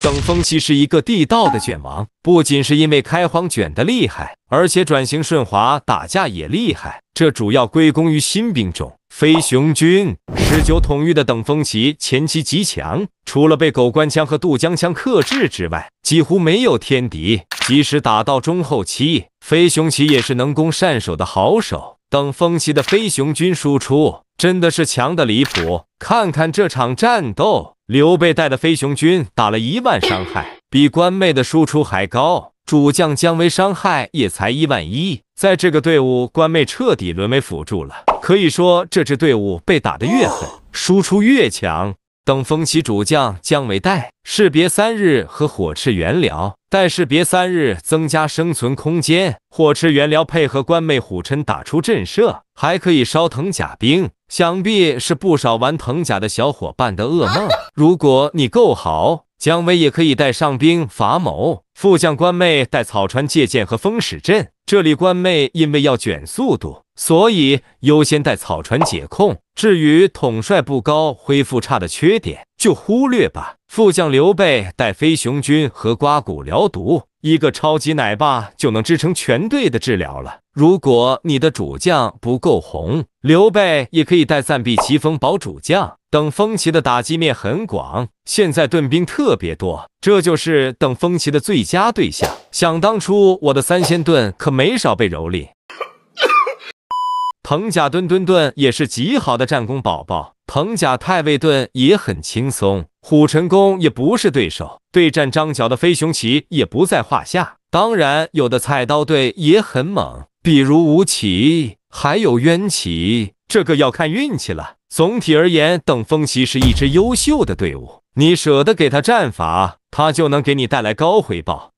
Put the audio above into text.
等风旗是一个地道的卷王，不仅是因为开荒卷的厉害，而且转型顺滑，打架也厉害。这主要归功于新兵种飞熊军。十九统御的等风旗前期极强，除了被狗官枪和渡江枪克制之外，几乎没有天敌。即使打到中后期，飞熊旗也是能攻善守的好手。等风旗的飞熊军输出真的是强的离谱，看看这场战斗。刘备带的飞熊军打了一万伤害，比关妹的输出还高。主将姜维伤害也才一万一，在这个队伍，关妹彻底沦为辅助了。可以说，这支队伍被打得越狠，输出越强。等风起，主将姜维带士别三日和火赤元辽带士别三日增加生存空间。火赤元辽配合关妹虎臣打出震慑，还可以烧藤甲兵。想必是不少玩藤甲的小伙伴的噩梦。如果你够好，姜维也可以带上兵伐谋，副将关妹带草船借箭和风使阵。这里关妹因为要卷速度，所以优先带草船解控。至于统帅不高、恢复差的缺点。就忽略吧。副将刘备带飞熊军和刮骨疗毒，一个超级奶爸就能支撑全队的治疗了。如果你的主将不够红，刘备也可以带暂避奇锋保主将。等风骑的打击面很广，现在盾兵特别多，这就是等风骑的最佳对象。想当初我的三仙盾可没少被蹂躏。藤甲墩墩墩也是极好的战功宝宝，藤甲太尉盾也很轻松，虎臣弓也不是对手，对战张角的飞熊骑也不在话下。当然，有的菜刀队也很猛，比如吴起，还有渊骑，这个要看运气了。总体而言，等风骑是一支优秀的队伍，你舍得给他战法，他就能给你带来高回报。